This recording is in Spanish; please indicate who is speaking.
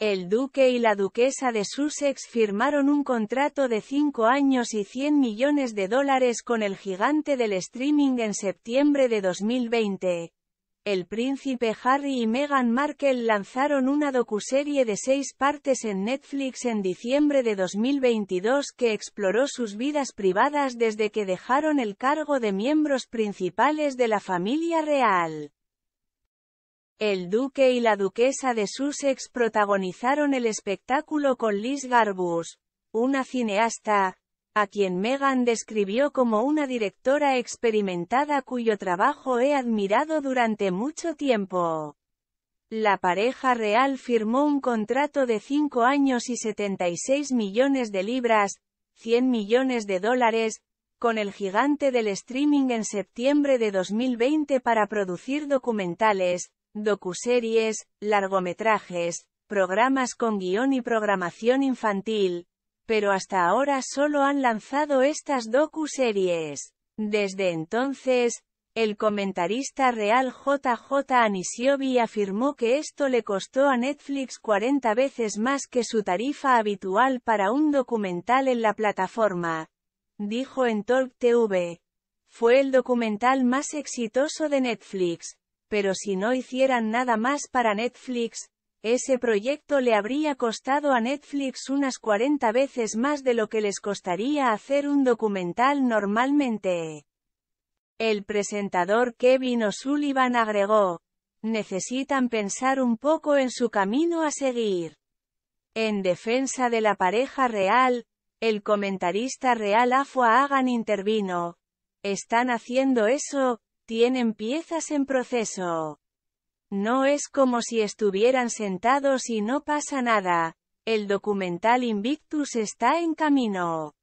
Speaker 1: El duque y la duquesa de Sussex firmaron un contrato de 5 años y 100 millones de dólares con el gigante del streaming en septiembre de 2020. El príncipe Harry y Meghan Markle lanzaron una docuserie de seis partes en Netflix en diciembre de 2022 que exploró sus vidas privadas desde que dejaron el cargo de miembros principales de la familia real. El duque y la duquesa de Sussex protagonizaron el espectáculo con Liz Garbus, una cineasta, a quien Meghan describió como una directora experimentada cuyo trabajo he admirado durante mucho tiempo. La pareja real firmó un contrato de 5 años y 76 millones de libras, 100 millones de dólares, con el gigante del streaming en septiembre de 2020 para producir documentales, docuseries, largometrajes, programas con guión y programación infantil, pero hasta ahora solo han lanzado estas docuseries. Desde entonces, el comentarista real JJ Anisiobi afirmó que esto le costó a Netflix 40 veces más que su tarifa habitual para un documental en la plataforma. Dijo en Talk TV. Fue el documental más exitoso de Netflix, pero si no hicieran nada más para Netflix, ese proyecto le habría costado a Netflix unas 40 veces más de lo que les costaría hacer un documental normalmente. El presentador Kevin O'Sullivan agregó, necesitan pensar un poco en su camino a seguir. En defensa de la pareja real, el comentarista real Afua Hagan intervino, están haciendo eso, tienen piezas en proceso. No es como si estuvieran sentados y no pasa nada. El documental Invictus está en camino.